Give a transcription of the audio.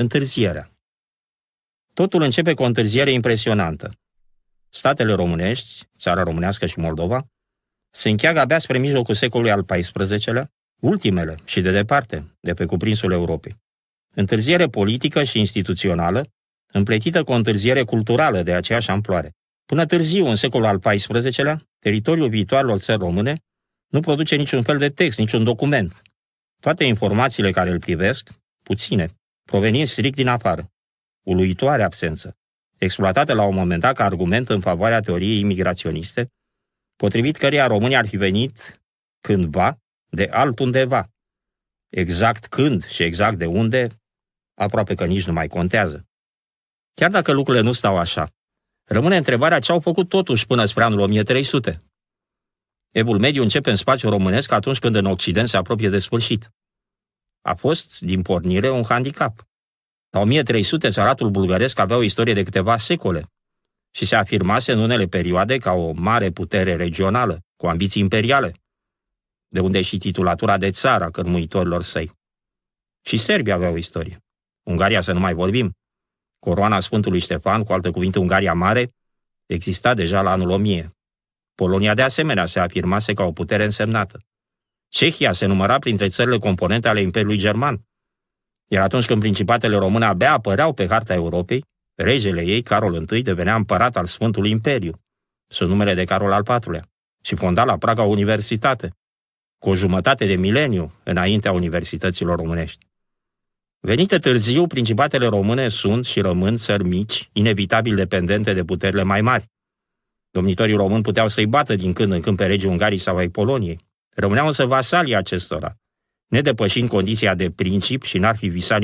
Întârzierea. Totul începe cu o întârziere impresionantă. Statele românești, țara românească și Moldova, se încheagă abia spre mijlocul secolului al XIV-lea, ultimele și de departe, de pe cuprinsul Europei. Întârziere politică și instituțională, împletită cu o întârziere culturală de aceeași amploare. Până târziu, în secolul al XIV-lea, teritoriul viitoarelor țări române nu produce niciun fel de text, niciun document. Toate informațiile care îl privesc, puține, provenind strict din afară. Uluitoare absență, exploatată la un moment dat ca argument în favoarea teoriei imigraționiste, potrivit căreia România ar fi venit cândva de altundeva. Exact când și exact de unde, aproape că nici nu mai contează. Chiar dacă lucrurile nu stau așa, rămâne întrebarea ce au făcut totuși până spre anul 1300. Evul mediu începe în spațiu românesc atunci când în Occident se apropie de sfârșit a fost, din pornire, un handicap. La 1300, țăratul bulgăresc avea o istorie de câteva secole și se afirmase în unele perioade ca o mare putere regională, cu ambiții imperiale, de unde și titulatura de țară a cărmuitorilor săi. Și Serbia avea o istorie. Ungaria să nu mai vorbim. Coroana Sfântului Ștefan, cu alte cuvinte Ungaria Mare, exista deja la anul 1000. Polonia de asemenea se afirmase ca o putere însemnată. Cehia se număra printre țările componente ale Imperiului German. Iar atunci când principatele române abia apăreau pe harta Europei, regele ei, Carol I, devenea împărat al Sfântului Imperiu, sub numele de Carol al IV-lea, și fonda la Praga o universitate, cu o jumătate de mileniu înaintea universităților românești. Venite târziu, principatele române sunt și rămân țări mici, inevitabil dependente de puterile mai mari. Domnitorii români puteau să-i bată din când în când pe regii Ungarii sau ai Poloniei, Rămâneau însă vasalii acestora, nedepășind condiția de princip și n-ar fi visat